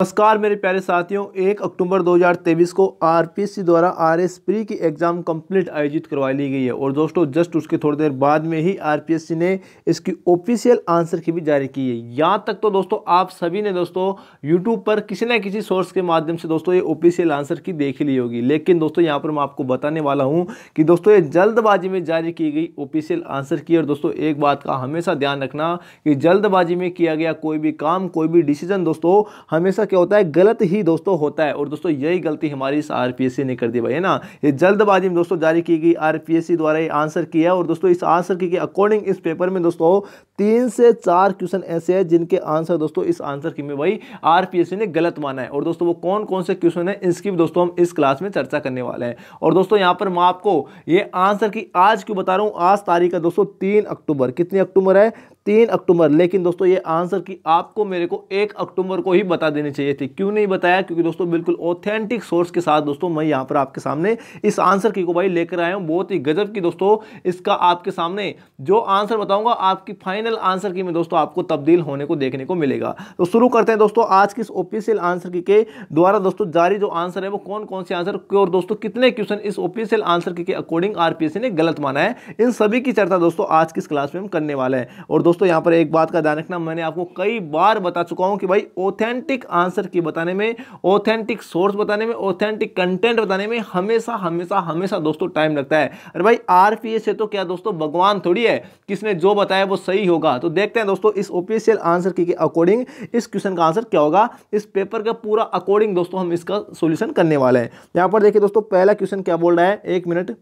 नमस्कार मेरे प्यारे साथियों एक अक्टूबर 2023 को आरपीसी द्वारा एस प्री की एग्ज़ाम कंप्लीट आयोजित करवा ली गई है और दोस्तों जस्ट उसके थोड़ी देर बाद में ही आरपीएससी ने इसकी ऑफिशियल आंसर की भी जारी की है यहाँ तक तो दोस्तों आप सभी ने दोस्तों यूट्यूब पर किसी न किसी सोर्स के माध्यम से दोस्तों ये ऑफिशियल आंसर की देख ली होगी लेकिन दोस्तों यहाँ पर मैं आपको बताने वाला हूँ कि दोस्तों ये जल्दबाजी में जारी की गई ऑफिशियल आंसर की और दोस्तों एक बात का हमेशा ध्यान रखना कि जल्दबाजी में किया गया कोई भी काम कोई भी डिसीजन दोस्तों हमेशा हमेशा क्या होता है गलत ही दोस्तों होता है और दोस्तों यही गलती हमारी इस आर ने कर दी भाई है ना ये जल्दबाजी में दोस्तों जारी की गई आर द्वारा ये आंसर किया और दोस्तों इस आंसर की अकॉर्डिंग इस पेपर में दोस्तों तीन से चार क्वेश्चन ऐसे हैं जिनके आंसर दोस्तों इस आंसर की में भाई आर ने गलत माना है और दोस्तों वो कौन कौन से क्वेश्चन है इसकी भी दोस्तों हम इस क्लास में चर्चा करने वाले हैं और दोस्तों यहाँ पर मैं आपको ये आंसर की आज क्यों बता रहा हूँ आज तारीख है दोस्तों तीन अक्टूबर कितनी अक्टूबर है तीन अक्टूबर लेकिन दोस्तों ये आंसर की आपको मेरे को एक अक्टूबर को ही बता देनी चाहिए थी क्यों नहीं बताया क्योंकि दोस्तों बिल्कुल ऑथेंटिक सोर्स के साथ दोस्तों मैं यहाँ पर आपके सामने इस आंसर की को भाई लेकर आया हूँ बहुत ही गजब की दोस्तों इसका आपके सामने जो आंसर बताऊँगा आपकी फाइनल आंसर की में दोस्तों आपको तब्दील होने को देखने को मिलेगा तो शुरू करते हैं दोस्तों आज की इस ऑफिशियल आंसर की के द्वारा दोस्तों जारी जो आंसर है वो कौन कौन से आंसर और दोस्तों कितने क्वेश्चन इस ऑफिशियल आंसर की के अकॉर्डिंग आर ने गलत माना है इन सभी की चर्चा दोस्तों आज की इस क्लास में हम करने वाले हैं और दोस्तों दोस्तों यहां पर एक बात का ध्यान रखना मैंने आपको कई बार बता चुका हूं कि भाई ऑथेंटिक आंसर की बताने में ऑथेंटिक सोर्स बताने में ऑथेंटिक कंटेंट बताने में हमेशा हमेशा हमेशा दोस्तों टाइम लगता है अरे भाई आर है तो क्या दोस्तों भगवान थोड़ी है किसने जो बताया वो सही होगा तो देखते हैं दोस्तों इस ऑफिशियल आंसर की अकॉर्डिंग इस क्वेश्चन का आंसर क्या होगा इस पेपर का पूरा अकॉर्डिंग दोस्तों हम इसका सोल्यूशन करने वाले हैं यहाँ पर देखिए दोस्तों पहला क्वेश्चन क्या बोल रहा है एक मिनट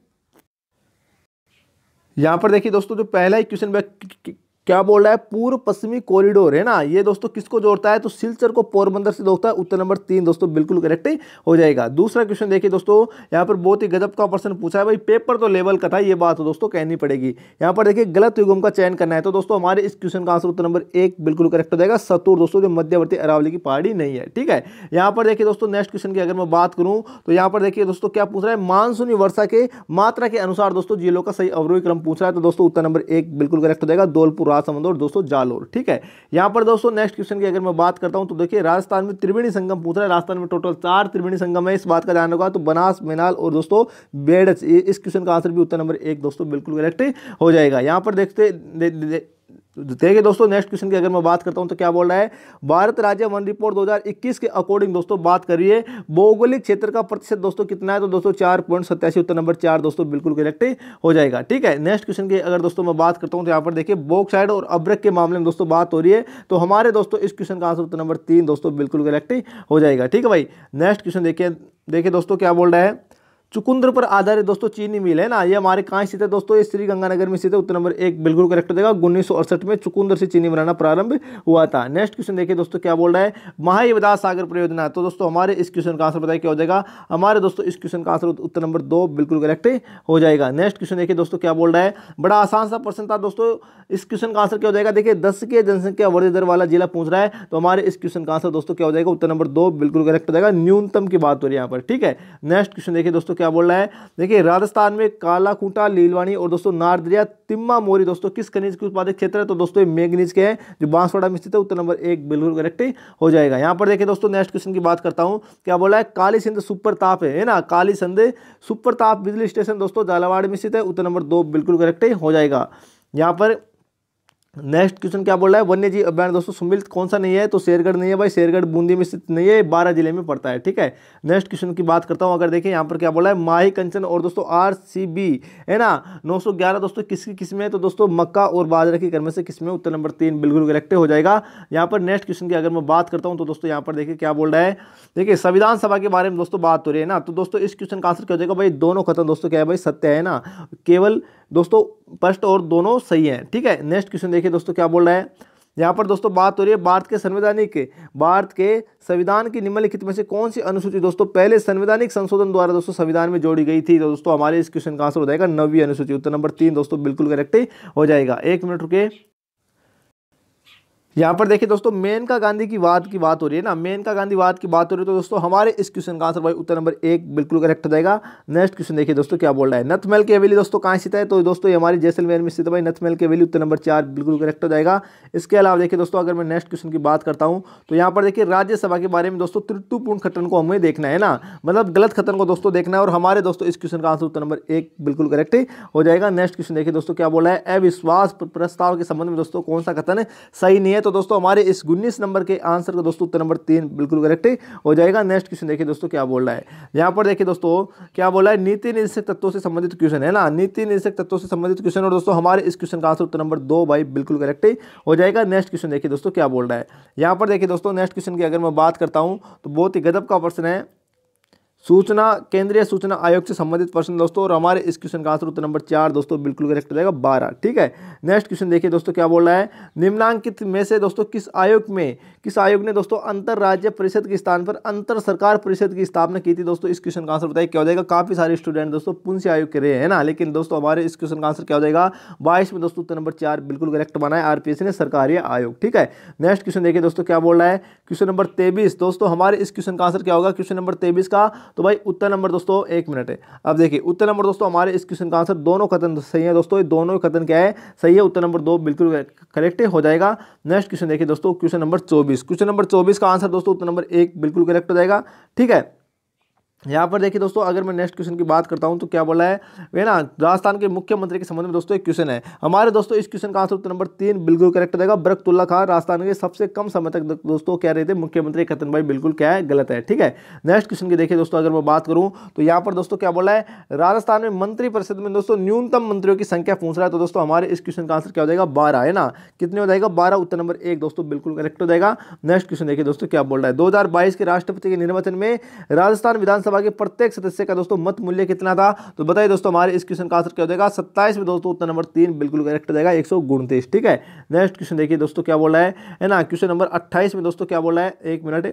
यहाँ पर देखिए दोस्तों जो पहला ही क्वेश्चन क्या बोल रहा है पूर्व पश्चिमी कॉरिडोर है ना ये दोस्तों किसको जोड़ता है तो सिलचर को पोरबंदर से जोड़ता है उत्तर नंबर तीन दोस्तों बिल्कुल करेक्ट हो जाएगा दूसरा क्वेश्चन देखिए दोस्तों यहाँ पर बहुत ही गजब का प्रश्न पूछा है भाई पेपर तो लेवल का था ये बात हो तो दोस्तों कहनी पड़ेगी यहाँ पर देखिए गलत युगम का चयन करना है तो दोस्तों हमारे इस क्वेश्चन का आंसर उत्तर नंबर एक बिल्कुल करेक्ट हो जाएगा सतुर दोस्तों जो मध्यवर्ती अरावली की पहाड़ी नहीं है ठीक है यहाँ पर देखिए दोस्तों नेक्स्ट क्वेश्चन की अगर मैं बात करूँ तो यहाँ पर देखिए दोस्तों क्या पूछ रहा है मानसूनी वर्षा के मात्रा के अनुसार दोस्तों जिलों का सही अवरोही क्रम पूछ रहा है तो दोस्तों उत्तर नंबर एक बिल्कुल करेक्ट हो जाएगा धोलपुर संबंध और दोस्तों जालोर ठीक है यहाँ पर दोस्तों नेक्स्ट क्वेश्चन की अगर मैं बात करता हूँ तो देखिए राजस्थान में त्रिवेणी संगम पूछ रहा है राजस्थान में टोटल चार त्रिवेणी संगम है इस बात का ध्यान रखा तो बनास मेनाल और दोस्तों बेडच इस क्वेश्चन का आंसर भी उत्तर नंबर एक दोस्तों बिल्कुल करेक्ट हो जाएगा यहाँ पर देखते देखिए तो दोस्तों नेक्स्ट क्वेश्चन की अगर मैं बात करता हूं तो क्या बोल रहा है भारत राज्य वन रिपोर्ट 2021 के अकॉर्डिंग दोस्तों बात करिए भौगोलिक क्षेत्र का प्रतिशत दोस्तों कितना है तो दोस्तों चार पॉइंट सत्यासी उत्तर नंबर चार दोस्तों बिल्कुल करेक्ट हो जाएगा ठीक है नेक्स्ट क्वेश्चन की अगर दोस्तों मैं बात करता हूँ तो यहाँ पर देखिए बोक्साइड और अब्रक के मामले में दोस्तों बात हो रही है तो हमारे दोस्तों इस क्वेश्चन का आंसर उत्तर नंबर तीन दोस्तों बिल्कुल करेक्ट हो जाएगा ठीक है भाई नेक्स्ट क्वेश्चन देखिए देखिए दोस्तों क्या बोल रहा है चुकुंदर पर आधारित दोस्तों चीनी मिल है ना ये हमारे कहाँ स्थित है दोस्तों ये श्री गंगानगर में स्थित है उत्तर नंबर एक बिल्कुल करेक्ट हो जाएगा उन्नीस में चुकुंदर से चीनी बनाना प्रारंभ हुआ था नेक्स्ट क्वेश्चन देखिए दोस्तों क्या बोल रहा है महाविदास सागर परियोजना तो दोस्तों हमारे इस क्वेश्चन का आंसर बताया क्या हो जाएगा हमारे दोस्तों इस क्वेश्चन का आंसर उत्तर नंबर दो बिल्कुल करेक्ट हो जाएगा नेक्स्ट क्वेश्चन देखिए दोस्तों क्या बोल रहा है बड़ा आसान सा प्रश्न था दोस्तों इस क्वेश्चन का आंसर क्या हो जाएगा देखिए दस के जनसंख्या वृद्धि दर वाला जिला पूछ रहा है तो हमारे इस क्वेश्चन का आंसर दोस्तों क्या हो जाएगा उत्तर नंबर दो बिल्कुल करेक्ट हो जाएगा न्यूनतम की बात हो रही है यहाँ पर ठीक है नेक्स्ट क्वेश्चन देखिए दोस्तों क्या बोल रहा है देखिए राजस्थान में काला खूंटा लीलवाणी और दोस्तों नारदरिया तिम्मा मोरी दोस्तों किस खनिज के उत्पादक क्षेत्र है तो दोस्तों ये मैगनीज के हैं जो बांसवाड़ा में स्थित है उत्तर नंबर एक बिल्कुल करेक्ट हो जाएगा यहाँ पर देखिए दोस्तों नेक्स्ट क्वेश्चन की बात करता हूँ क्या बोला है काली सिंध सुपर ताप है ना काली संधे सुपर ताप बिजली स्टेशन दोस्तों झालावाड़ में स्थित है उत्तर नंबर दो बिल्कुल करेक्ट हो जाएगा यहाँ पर नेक्स्ट क्वेश्चन क्या बोल रहा है वन्य जीव अभ्यारण दोस्तों सुमिलित कौन सा नहीं है तो शेरगढ़ नहीं है भाई शेरगढ़ बूंदी में स्थित नहीं है बारह जिले में पड़ता है ठीक है नेक्स्ट क्वेश्चन की बात करता हूँ अगर देखें यहाँ पर क्या बोला है माही कंचन और दोस्तों आर सी बी है ना 911 दोस्तों किसकी किस्में है तो दोस्तों मक्का और बाजरा की कर्म से किस्में उत्तर नंबर तीन बिल्कुल करेक्ट हो जाएगा यहाँ पर नेक्स्ट क्वेश्चन की अगर मैं बात करता हूँ तो दोस्तों यहाँ पर देखिए क्या बोल रहा है देखिए संविधान सभा के बारे में दोस्तों बात हो रही है ना तो दोस्तों इस क्वेश्चन का आंसर क्या हो जाएगा भाई दोनों खत्म दोस्तों क्या है भाई सत्य है ना केवल दोस्तों फर्स्ट और दोनों सही हैं ठीक है नेक्स्ट क्वेश्चन देखिए दोस्तों क्या बोल रहा है यहाँ पर दोस्तों बात हो रही है भारत के संवैधानिक भारत के संविधान की निम्नलिखित में से कौन सी अनुसूची दोस्तों पहले संवैधानिक संशोधन द्वारा दोस्तों संविधान में जोड़ी गई थी तो दोस्तों हमारे इस क्वेश्चन का आंसर हो जाएगा नवी अनुसूची उत्तर नंबर तीन दोस्तों बिल्कुल करेक्ट हो जाएगा एक मिनट रुके यहाँ पर देखिए दोस्तों मेनका गांधी की वाद की बात हो रही है ना मेनका गांधी वाद की बात हो रही है तो दोस्तों हमारे इस क्वेश्चन का आंसर भाई उत्तर नंबर एक बिल्कुल करेक्ट हो जाएगा नेक्स्ट क्वेश्चन देखिए दोस्तों क्या बोल रहा है नथमेल के वैली दोस्तों कहाँ स्थित है तो दोस्तों ये हमारे जैसलमेर में स्थित भाई नथमेल की वैली उत्तर नंबर चार बिल्कुल करेक्ट हो जाएगा इसके अलावा देखिए दोस्तों अगर मैं नेक्स्ट क्वेश्चन की बात करता हूँ तो यहाँ पर देखिए राज्यसभा के बारे में दोस्तों त्रुटपूर्ण खतन को हमें देखना है ना मतलब गलत खतन को दोस्तों देखना है और हमारे दोस्तों इस क्वेश्चन का आंसर उत्तर नंबर एक बिल्कुल करेक्ट हो जाएगा नेक्स्ट क्वेश्चन देखिए दोस्तों क्या बोला है अविश्वास प्रस्ताव के संबंध में दोस्तों कौन सा कथन सही नहीं तो दोस्तों हमारे इस उन्नीस नंबर के आंसर का दोस्तों उत्तर नंबर तीन बिल्कुल करेक्ट हो जाएगा नेक्स्ट क्वेश्चन देखिए दोस्तों क्या बोल रहा है यहाँ पर देखिए दोस्तों क्या बोला है नीति निरीक्षक तत्वों से संबंधित क्वेश्चन है ना नीति निरीक्षक तत्वों से संबंधित क्वेश्चन और दोस्तों हमारे इस क्वेश्चन का आंसर उत्तर नंबर दो भाई बिल्कुल करेक्ट हो जाएगा नेक्स्ट क्वेश्चन देखिए दोस्तों क्या बोल रहा है यहाँ पर देखिए दोस्तों नेक्स्ट क्वेश्चन की अगर मैं बात करता हूँ तो बहुत ही गदब का प्रश्न है सूचना केंद्रीय सूचना आयोग से संबंधित प्रश्न दोस्तों और हमारे इस क्वेश्चन का आंसर उत्तर नंबर चार दोस्तों बिल्कुल करेक्ट हो जाएगा बारह ठीक है नेक्स्ट क्वेश्चन देखिए दोस्तों क्या बोल रहा है निम्नांकित में से दोस्तों किस आयोग में किस आयोग ने दोस्तों अंतर राज्य परिषद के स्थान पर अंतर सरकार परिषद की स्थापना की थी दोस्तों इस क्वेश्चन का आंसर बताइए क्या हो जाएगा काफी सारे स्टूडेंट दोस्तों पुंसी आयोग के रहे हैं ना लेकिन दोस्तों हमारे इस क्वेश्चन का आंसर क्या हो जाएगा बाईस में दोस्तों उत्तर नंबर चार बिल्कुल करेक्ट बना है आरपीएससी ने सरकारी आयोग ठीक है नेक्स्ट क्वेश्चन देखिए दोस्तों क्या बोल रहा है क्वेश्चन नंबर तेबीस दोस्तों हमारे इस क्वेश्चन का आंसर क्या होगा क्वेश्चन नंबर तेबीस का तो भाई उत्तर नंबर दोस्तों एक मिनट है अब देखिए उत्तर नंबर दोस्तों हमारे इस क्वेश्चन का आंसर दोनों कथन तो सही है दोस्तों ये दोनों कथन क्या है सही है उत्तर नंबर दो बिल्कुल करेक्ट हो जाएगा नेक्स्ट क्वेश्चन देखिए दोस्तों क्वेश्चन नंबर चौबीस क्वेश्चन नंबर चौबीस का आंसर दोस्तों उत्तर नंबर एक बिल्कुल करेक्ट हो जाएगा ठीक है यहाँ पर देखिए दोस्तों अगर मैं नेक्स्ट क्वेश्चन की बात करता हूँ तो क्या बोला है वे ना राजस्थान के मुख्यमंत्री के संबंध में दोस्तों एक क्वेश्चन है हमारे दोस्तों इस क्वेश्चन का आंसर उत्तर नंबर तीन बिल्कुल करेक्ट रहेगा बरकतुल्ला खान राजस्थान के सबसे कम समय तक दोस्तों कह रहे थे मुख्यमंत्री कतन भाई बिल्कुल क्या है गलत है ठीक है नेक्स्ट क्वेश्चन की देखिए दोस्तों अगर मैं बात करूँ तो यहाँ पर दोस्तों क्या बोला है राजस्थान में मंत्री परिषद में दोस्तों न्यूनतम मंत्रियों की संख्या पूछ रहा है तो दोस्तों हमारे इस क्वेश्चन का आंसर क्या हो जाएगा बारह है ना कितने हो जाएगा बारह उत्तर नंबर एक दोस्तों बिल्कुल करेक्ट हो जाएगा नेक्स्ट क्वेश्चन देखिए दोस्तों क्या बोल रहा है दो के राष्ट्रपति के निर्वाचन में राजस्थान विधानसभा विधानसभा के प्रत्येक सदस्य का दोस्तों मत मूल्य कितना था तो बताइए दोस्तों हमारे इस क्वेश्चन का आंसर क्या हो जाएगा सत्ताईस में दोस्तों उत्तर नंबर तीन बिल्कुल करेक्ट हो जाएगा एक ठीक है नेक्स्ट क्वेश्चन देखिए दोस्तों क्या बोला है है ना क्वेश्चन नंबर अट्ठाईस में दोस्तों क्या बोला है एक मिनट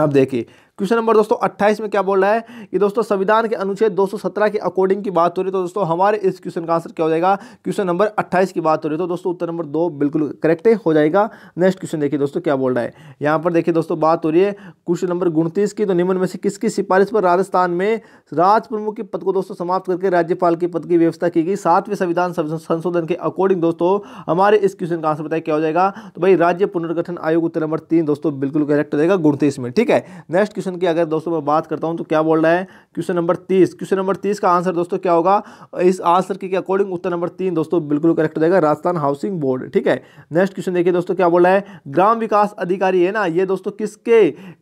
अब देखिए क्वेश्चन नंबर दोस्तों अट्ठाईस में क्या बोल रहा है कि दोस्तों संविधान के अनुच्छेद 217 के अकॉर्डिंग की बात हो रही है तो दोस्तों हमारे इस क्वेश्चन का आंसर क्या हो जाएगा क्वेश्चन नंबर अट्ठाईस की बात हो रही है तो दोस्तों उत्तर नंबर दो बिल्कुल करेक्ट हो जाएगा नेक्स्ट क्वेश्चन देखिए दोस्तों क्या बोल रहा है यहाँ पर देखिए दोस्तों बात हो रही है क्वेश्चन नंबर उनतीस की तो निम्न में से किसकी सिफारिश पर राजस्थान में राज प्रमुख के पद को दोस्तों समाप्त करके राज्यपाल के पद की व्यवस्था की गई सातवें संविधान संशोधन के अकॉर्डिंग दोस्तों हमारे इस क्वेश्चन का आंसर बताया क्या हो जाएगा तो भाई राज्य पुनर्गठन आयोग उत्तर नंबर तीन दोस्तों बिल्कुल करेक्ट हो जाएगा उनतीस में ठीक है नेक्स्ट क्वेश्चन क्वेश्चन की अगर दोस्तों मैं बात करता हूँ तो क्या बोल रहा है क्वेश्चन नंबर तीस क्वेश्चन नंबर तीस का आंसर दोस्तों क्या होगा इस आंसर के अकॉर्डिंग उत्तर नंबर तीन दोस्तों बिल्कुल करेक्ट हो जाएगा राजस्थान हाउसिंग बोर्ड ठीक है नेक्स्ट क्वेश्चन देखिए दोस्तों क्या बोल रहा है ग्राम विकास अधिकारी है ना ये दोस्तों किसके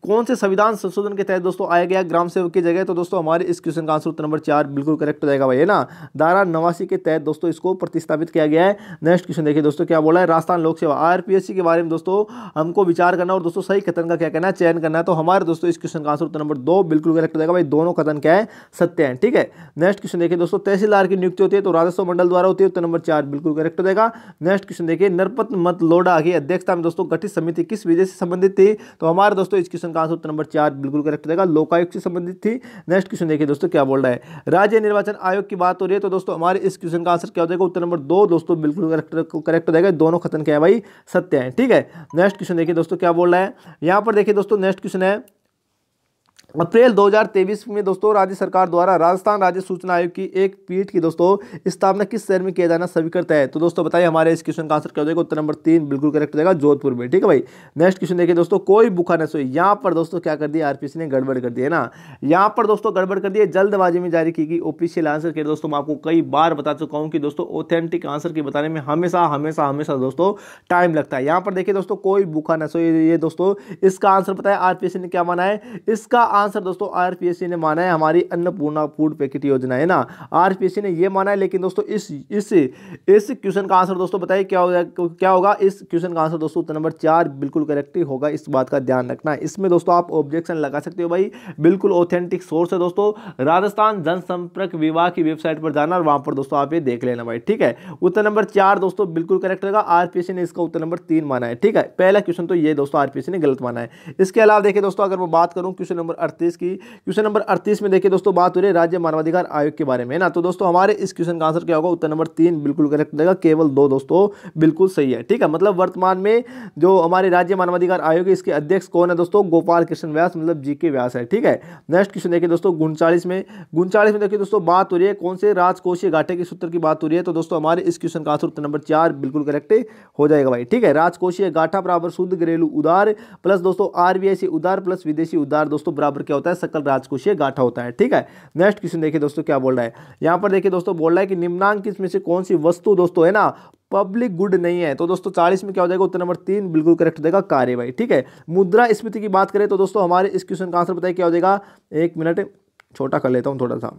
कौन से संविधान संशोधन के तहत दोस्तों आया गया ग्राम सेवक की जगह तो दोस्तों हमारे इस क्वेश्चन का आंसर उत्तर नंबर चार बिल्कुल करेक्ट हो जाएगा भाई है ना धारा नवासी के तहत दोस्तों इसको प्रतिस्थापित किया गया है नेक्स्ट क्वेश्चन देखिए दोस्तों क्या बोला है राजस्थान लोक सेवा आरपीएससी के बारे में दोस्तों हमको विचार करना और दोस्तों सही कथन का क्या कहना है चयन करना है तो हमारे दोस्तों इस क्वेश्चन का आंसर उत्तर नंबर दो बिल्कुल गलत रहेगा भाई दोनों कथन क्या है सत्य है ठीक है नेक्स्ट क्वेश्चन देखिए दोस्तों तहसीलदार की नियुक्ति होती है तो राजस्व मंडल द्वारा होती है उत्तर नंबर चार बिल्कुल करेक्ट रहेगा नेक्स्ट क्वेश्चन देखिए नरपत मत लोडा की अध्यक्षता में दोस्तों गठित समिति किस विजय से संबंधित थी तो हमारे दोस्तों इस क्वेश्चन का आंसर उत्तर नंबर चार बिल्कुल करेक्ट रहेगा लोकायुक्त से संबंधित थी नेक्स्ट क्वेश्चन देखिए दोस्तों क्या बोल रहा है राज्य निर्वाचन आयोग की बात हो रही है तो दोस्तों हमारे इस क्वेश्चन का आंसर क्या हो जाएगा उत्तर नंबर दो दोस्तों बिल्कुल करेक्ट करेक्ट रहेगा दोनों कथन क्या है भाई सत्य है ठीक है नेक्स्ट क्वेश्चन देखिए दोस्तों क्या बोल रहा है यहाँ पर देखिए दोस्तों नेक्स्ट क्वेश्चन है अप्रैल 2023 में दोस्तों राज्य सरकार द्वारा राजस्थान राज्य सूचना आयोग की एक पीठ की दोस्तों स्थापना किस शहर में किया जाना स्वीकृत है तो दोस्तों बताइए हमारे इस क्वेश्चन का आंसर क्या हो जाएगा उत्तर नंबर तीन बिल्कुल करेक्ट जाएगा जोधपुर में ठीक है भाई नेक्स्ट क्वेश्चन देखिए दोस्तों कोई बुखार न सोई यहाँ पर दोस्तों क्या कर दिया आरपीसी ने गड़बड़ कर दी है ना यहाँ पर दोस्तों गड़बड़ कर दी जल्दबाजी में जारी की गई ऑफिशियल आंसर के दोस्तों मैं आपको कई बार बता चुका हूँ कि दोस्तों ऑथेंटिक आंसर के बताने में हमेशा हमेशा हमेशा दोस्तों टाइम लगता है यहाँ पर देखिए दोस्तों कोई बुखार न सोई ये दोस्तों इसका आंसर बताया आरपीसी ने क्या माना है इसका आंसर दोस्तों आरपीएससी ने माना है हमारी अन्नपूर्णा फूड पैकेट योजना है ना आरपीएससी ने ये माना है लेकिन दोस्तों इस इस इस क्वेश्चन का आंसर दोस्तों बताइए क्या होगा क्या होगा इस क्वेश्चन का आंसर दोस्तों उत्तर नंबर चार बिल्कुल करेक्ट होगा इस बात का ध्यान रखना है इसमें दोस्तों आप ऑब्जेक्शन लगा सकते हो भाई बिल्कुल ऑथेंटिक सोर्स है दोस्तों राजस्थान जनसंपर्क विभाग की वेबसाइट पर जाना और वहाँ पर दोस्तों आप ये देख लेना भाई ठीक है उत्तर नंबर चार दोस्तों बिल्कुल करेक्ट रहेगा आरपीएससी ने इसका उत्तर नंबर तीन माना है ठीक है पहला क्वेश्चन तो ये दोस्तों आरपीएससी ने गलत माना है इसके अलावा देखिए दोस्तों अगर मैं बात करूँ क्वेश्चन नंबर अड़तीस की क्वेश्चन नंबर अड़तीस में देखिए दोस्तों बात हो रही है राज्य मानवाधिकार आयोग के बारे में ना तो दोस्तों हमारे इस क्वेश्चन का आंसर क्या होगा उत्तर नंबर तीन बिल्कुल करेक्ट रहेगा केवल दो दोस्तों बिल्कुल सही है ठीक है मतलब वर्तमान में जो हमारे राज्य मानवाधिकार आयोग है इसके अध्यक्ष कौन है दोस्तों गोपाल कृष्ण व्यास मतलब जी व्यास है ठीक है नेक्स्ट क्वेश्चन देखिए दोस्तों उनचालीस में उनचालीस में देखिए दोस्तों बात हो रही है कौन से राजकोषीय घाटे के सूत्र की बात हो रही है तो दोस्तों हमारे इस क्वेश्चन का आंसर उत्तर नंबर चार बिल्कुल करेक्ट हो जाएगा भाई ठीक है राजकोषीय घाटा बराबर शुद्ध घरेलू उधार प्लस दोस्तों आरबीआई से उधार प्लस विदेशी उधार दोस्तों बराबर पर क्या होता है सकल राजकोषीय गाठा होता है ठीक है नेक्स्ट क्वेश्चन देखिए दोस्तों क्या बोल रहा है यहाँ पर देखिए दोस्तों बोल रहा है कि निम्नांक इसमें से कौन सी वस्तु दोस्तों है ना पब्लिक गुड नहीं है तो दोस्तों चालीस में क्या हो जाएगा उत्तर नंबर तीन बिल्कुल करेक्ट देगा कार्यवाही ठीक है मुद्रा स्मृति की बात करें तो दोस्तों हमारे इस क्वेश्चन का आंसर बताइए क्या हो जाएगा एक मिनट छोटा कर लेता हूँ थोड़ा सा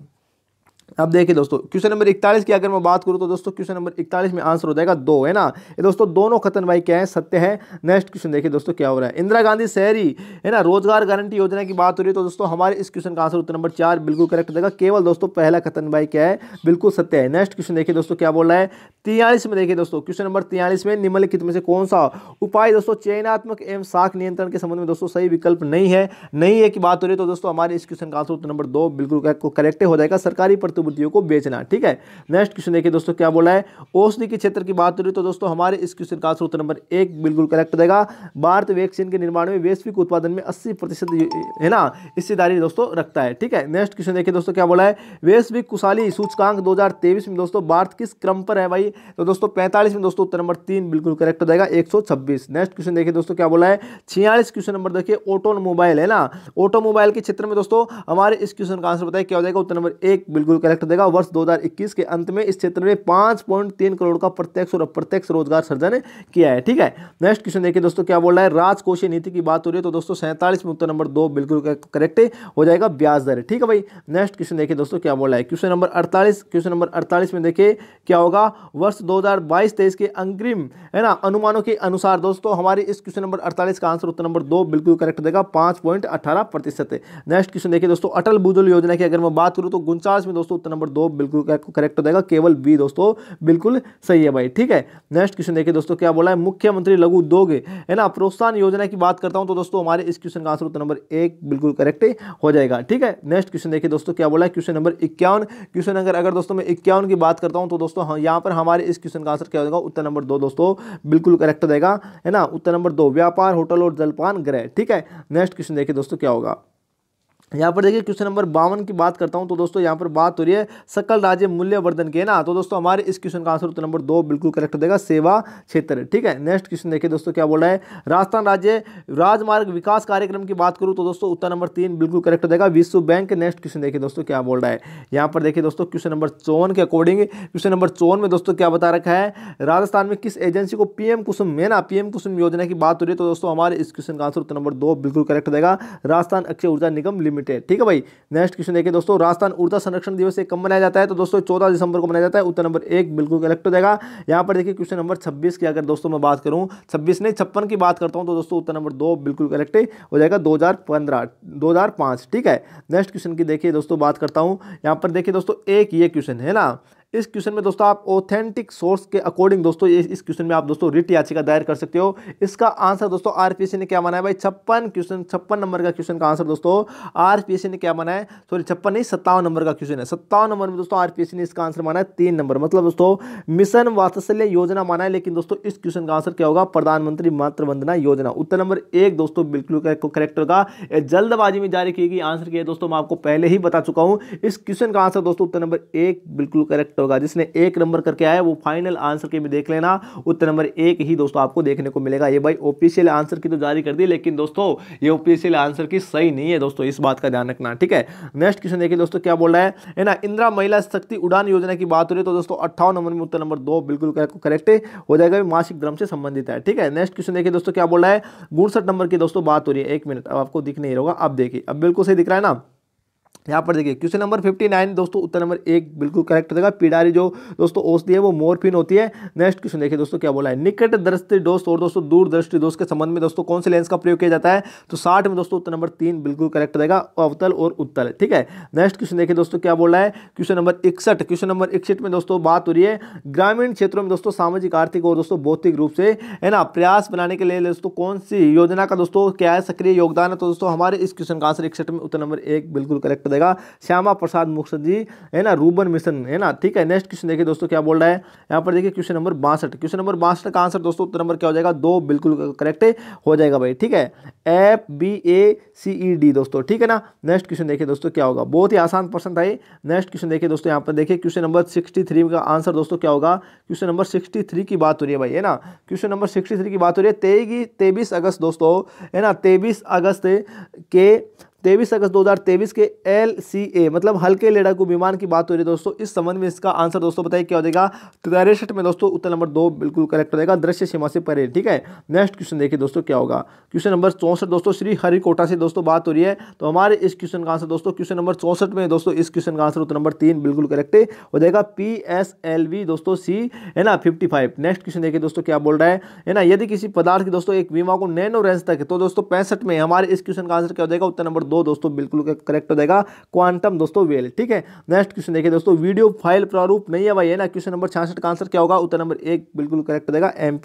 अब देखिए दोस्तों क्वेश्चन नंबर इकतालीस की अगर मैं बात करूँ तो दोस्तों क्वेश्चन नंबर इकतालीस में आंसर हो जाएगा दो है ना ये दोस्तों दोनों खतन भाई क्या है सत्य है नेक्स्ट क्वेश्चन देखिए दोस्तों क्या हो रहा है इंदिरा गांधी शहरी है ना रोजगार गारंटी योजना की बात हो रही है तो दोस्तों हमारे इस क्वेश्चन का आंसर उत्तर नंबर चार बिल्कुल करेक्ट देगा केवल दोस्तों पहला खतन भाई क्या है बिल्कुल सत्य है नेक्स्ट क्वेश्चन देखिए दोस्तों क्या बोल रहा है तियालीस में देखिए दोस्तों क्वेश्चन नंबर तियालीस में निम्नलिखित में से कौन सा उपाय दोस्तों चयनात्मक एवं साख नियंत्रण के संबंध में दोस्तों सही विकल्प नहीं है नहीं है की बात हो रही है तो दोस्तों हमारे इस क्वेश्चन का आंसर उत्तर नंबर दो बिल्कुल करेक्ट हो जाएगा सरकारी प्रति प्रतिभूतियों को बेचना ठीक है नेक्स्ट क्वेश्चन देखिए दोस्तों क्या बोला है औषधि के क्षेत्र की बात करें तो दोस्तों हमारे इस क्वेश्चन का आंसर नंबर एक बिल्कुल करेक्ट रहेगा भारत वैक्सीन के निर्माण में वैश्विक उत्पादन में अस्सी प्रतिशत है ना हिस्सेदारी दोस्तों रखता है ठीक है नेक्स्ट क्वेश्चन देखिए दोस्तों क्या बोला है वैश्विक कुशाली सूचकांक दो में दोस्तों भारत किस क्रम पर है भाई तो दोस्तों पैंतालीस में दोस्तों उत्तर नंबर तीन बिल्कुल करेक्ट रहेगा एक नेक्स्ट क्वेश्चन देखिए दोस्तों क्या बोला है छियालीस क्वेश्चन नंबर देखिए ऑटोमोबाइल है ना ऑटोमोबाइल के क्षेत्र में दोस्तों हमारे इस क्वेश्चन का आंसर बताया क्या हो जाएगा उत्तर नंबर एक बिल्कुल कलेक्टर देगा वर्ष 2021 के अंत में इस क्षेत्र में पांच पॉइंट तीन करोड़ का प्रत्यक्ष और अप्रत्यक्ष रोजगार सर्जन किया है ठीक है नेक्स्ट क्वेश्चन देखिए दोस्तों क्या बोल रहा है राजकोषीय नीति की बात हो रही है तो दोस्तों सैंतालीस में उत्तर नंबर दो बिल्कुल करेक्ट हो जाएगा ब्याज दर ठीक है भाई नेक्स्ट क्वेश्चन देखिए दोस्तों क्या बोल रहा है क्वेश्चन नंबर अड़तालीस क्वेश्चन नंबर अड़तालीस में देखिए क्या होगा वर्ष दो हज़ार के अंग्रिम है ना अनुमानों के अनुसार दोस्तों हमारे इस क्वेश्चन नंबर अड़तालीस का आंसर उत्तर नंबर दो बिल्कुल करेक्ट देगा पांच पॉइंट अठारह प्रतिशत नेक्स्ट क्वेश्चन देखिए दोस्तों अटल भूजल योजना की अगर मैं बात करूं तो उनचास में दोस्तों उत्तर तो नंबर दो बिल्कुल करेक्ट हो जाएगा केवल बी दोस्तों बिल्कुल सही है भाई ठीक है नेक्स्ट क्वेश्चन देखिए दोस्तों क्या बोला है मुख्यमंत्री लघु उद्योग है ना प्रोत्साहन योजना की बात करता हूँ तो दोस्तों हमारे इस क्वेश्चन का आंसर उत्तर नंबर एक बिल्कुल करेक्ट हो जाएगा ठीक है नेक्स्ट क्वेश्चन देखिए दोस्तों क्या बोला है क्वेश्चन नंबर इक्यावन क्वेश्चन अगर अगर दोस्तों मैं इक्यावन की बात करता हूँ तो दोस्तों हाँ, यहाँ पर हमारे इस क्वेश्चन का आंसर क्या हो जाएगा उत्तर नंबर दो दोस्तों बिल्कुल करेक्ट हो जाएगा है ना उत्तर नंबर दो व्यापार होटल और जलपान ग्रह ठीक है नेक्स्ट क्वेश्चन देखिए दोस्तों क्या होगा यहाँ पर देखिए क्वेश्चन नंबर बावन की बात करता हूँ तो दोस्तों यहाँ पर बात हो रही है सकल राज्य मूल्यवर्धन के ना तो दोस्तों हमारे इस क्वेश्चन का आंसर उत्तर नंबर दो बिल्कुल करेक्ट हो जाएगा सेवा क्षेत्र ठीक है नेक्स्ट क्वेश्चन देखिए दोस्तों क्या बोल रहा है राजस्थान राज्य राजमार्ग विकास कार्यक्रम की बात करूँ तो दोस्तों उत्तर नंबर तीन बिल्कुल करेक्ट हो जाएगा विश्व बैंक नेक्स्ट क्वेश्चन देखिए दोस्तों क्या बोल रहा है यहाँ पर देखिए दोस्तों क्वेश्चन नंबर चौवन के अकॉर्डिंग क्वेश्चन नंबर चौवन में दोस्तों क्या बता रखा है राजस्थान में किस एजेंसी को पीएम कुसुम में ना पीएम कुसुम योजना की बात हो रही है तो दोस्तों हमारे इस क्वेश्चन का आंसर उत्तर नंबर दो बिल्कुल करेक्ट हो जाएगा राजस्थान अक्षय ऊर्जा निगम लिमिटेड लिमिटेड ठीक है भाई नेक्स्ट क्वेश्चन देखिए दोस्तों राजस्थान ऊर्जा संरक्षण दिवस से कब मनाया जाता है तो दोस्तों चौदह दिसंबर को मनाया जाता है उत्तर नंबर एक बिल्कुल कलेक्ट हो जाएगा यहाँ पर देखिए क्वेश्चन नंबर छब्बीस की अगर दोस्तों मैं बात करूँ छब्बीस नहीं छप्पन की बात करता हूँ तो दोस्तों उत्तर नंबर दो बिल्कुल कलेक्ट हो जाएगा दो दो ठीक है नेक्स्ट क्वेश्चन की देखिए दोस्तों बात करता हूँ यहाँ पर देखिए दोस्तों एक ये क्वेश्चन है ना इस क्वेश्चन में दोस्तों आप ऑथेंटिक सोर्स के अकॉर्डिंग दोस्तों ये इस क्वेश्चन में आप दोस्तों रिट याचिका दायर कर सकते हो इसका आंसर दोस्तों आरपीएससी ने क्या माना है भाई छप्पन क्वेश्चन छप्पन नंबर का क्वेश्चन का आंसर दोस्तों आरपीसी ने क्या माना है सॉरी छप्पन नहीं सत्तावन नंबर का क्वेश्चन है सत्तावन नंबर में दोस्तों आरपीएससी ने इसका आंसर माना है तीन नंबर मतलब दोस्तों मिशन वात्सल्य योजना माना है लेकिन दोस्तों इस क्वेश्चन का आंसर क्या होगा प्रधानमंत्री मातृ वंदना योजना उत्तर नंबर एक दोस्तों बिल्कुल करेक्ट होगा जल्दबाजी में जारी की गई आंसर किया दोस्तों मैं आपको पहले ही बता चुका हूँ इस क्वेश्चन का आंसर दोस्तों उत्तर नंबर एक बिल्कुल करेक्ट सकता होगा जिसने एक नंबर करके आया वो फाइनल आंसर के भी देख लेना उत्तर नंबर एक ही दोस्तों आपको देखने को मिलेगा ये भाई ऑफिशियल आंसर की तो जारी कर दी लेकिन दोस्तों ये ऑफिशियल आंसर की सही नहीं है दोस्तों इस बात का ध्यान रखना ठीक है नेक्स्ट क्वेश्चन देखिए दोस्तों क्या बोल रहा है ना इंदिरा महिला शक्ति उड़ान योजना की बात हो रही है तो दोस्तों अट्ठावन नंबर में उत्तर नंबर दो बिल्कुल करेक्ट हो जाएगा मासिक धर्म से संबंधित है ठीक है नेक्स्ट क्वेश्चन देखिए दोस्तों क्या बोल रहा है उनसठ नंबर की दोस्तों बात हो रही है एक मिनट अब आपको दिख नहीं होगा अब देखिए अब बिल्कुल सही दिख रहा है ना यहाँ पर देखिए क्वेश्चन नंबर फिफ्टी नाइन दोस्तों उत्तर नंबर एक बिल्कुल करेक्ट रहेगा पिडारी पीडारी जो दोस्तों औषधि है वो मोरफिन होती है नेक्स्ट क्वेश्चन देखिए दोस्तों क्या बोला है निकट दृष्टि दोस्त और दोस्तों दूर दृष्टि दोस्त के संबंध में दोस्तों कौन से लेंस का प्रयोग किया जाता है तो साठ में दोस्तों उत्तर नंबर तीन बिल्कुल करेक्ट रहेगा अवतल और उत्तल ठीक है नेक्स्ट क्वेश्चन देखिए दोस्तों क्या बोल रहा है क्वेश्चन नंबर इकसठ क्वेश्चन नंबर इकसठ में दोस्तों बात हो रही है ग्रामीण क्षेत्रों में दोस्तों सामाजिक आर्थिक और दोस्तों भौतिक रूप से है ना प्रयास बनाने के लिए दोस्तों कौन सी योजना का दोस्तों क्या है सक्रिय योगदान है तो दोस्तों हमारे इस क्वेश्चन का आंसर इकसठ में उत्तर नंबर एक बिल्कुल करेक्ट कर देगा श्यामा प्रसाद मुखर्जी है ना रूबन मिशन है ना ठीक है नेक्स्ट क्वेश्चन देखिए दोस्तों क्या बोल रहा है यहाँ पर देखिए क्वेश्चन नंबर बासठ क्वेश्चन नंबर बासठ का आंसर दोस्तों उत्तर नंबर क्या हो जाएगा दो बिल्कुल करेक्ट हो जाएगा भाई ठीक है F B A C E D दोस्तों ठीक है ना नेक्स्ट क्वेश्चन देखिए दोस्तों क्या होगा बहुत ही आसान प्रश्न था ये नेक्स्ट क्वेश्चन देखिए दोस्तों यहाँ पर देखिए क्वेश्चन नंबर सिक्सटी का आंसर दोस्तों क्या होगा क्वेश्चन नंबर सिक्सटी की बात हो रही है भाई है ना क्वेश्चन नंबर सिक्सटी की बात हो रही है तेईस अगस्त दोस्तों है ना तेईस अगस्त के तेईस अगस्त 2023 के एल सी ए मतलब हल्के लड़ाकू विमान की बात हो रही है दोस्तों इस संबंध में इसका आंसर दोस्तों बताइए क्या हो जाएगा तिरसठ में दोस्तों उत्तर नंबर दो बिल्कुल करेक्ट हो जाएगा दृश्य सीमा से परे ठीक है नेक्स्ट क्वेश्चन देखिए दोस्तों क्या होगा क्वेश्चन नंबर चौंसठ दोस्तों श्री हरिकोटा से दोस्तों बात हो रही है तो हमारे इस क्वेश्चन का आंसर दोस्तों क्वेश्चन नंबर चौंसठ में दोस्तों इस क्वेश्चन का आंसर उत्तर नंबर तीन बिल्कुल करेक्ट हो जाएगा पी एस एल वी दोस्तों सी है ना फिफ्टी फाइव नेक्स्ट क्वेश्चन देखिए दोस्तों क्या बोल रहा है ना यदि किसी पदार्थ की दोस्तों एक बीमा को नैनो रेंज तक है तो दोस्तों पैंसठ में हमारे इस क्वेश्चन का आंसर क्या हो जाएगा उत्तर नंबर दो दोस्तों बिल्कुल करेक्ट हो जाएगा क्वांटम दोस्तों वेल ठीक है नेक्स्ट क्वेश्चन देखिए दोस्तों वीडियो फाइल प्रारूप नहीं है भाई है ना क्वेश्चन नंबर छियासठ का आंसर क्या होगा उत्तर नंबर एक बिल्कुल करेक्ट हो जाएगा एम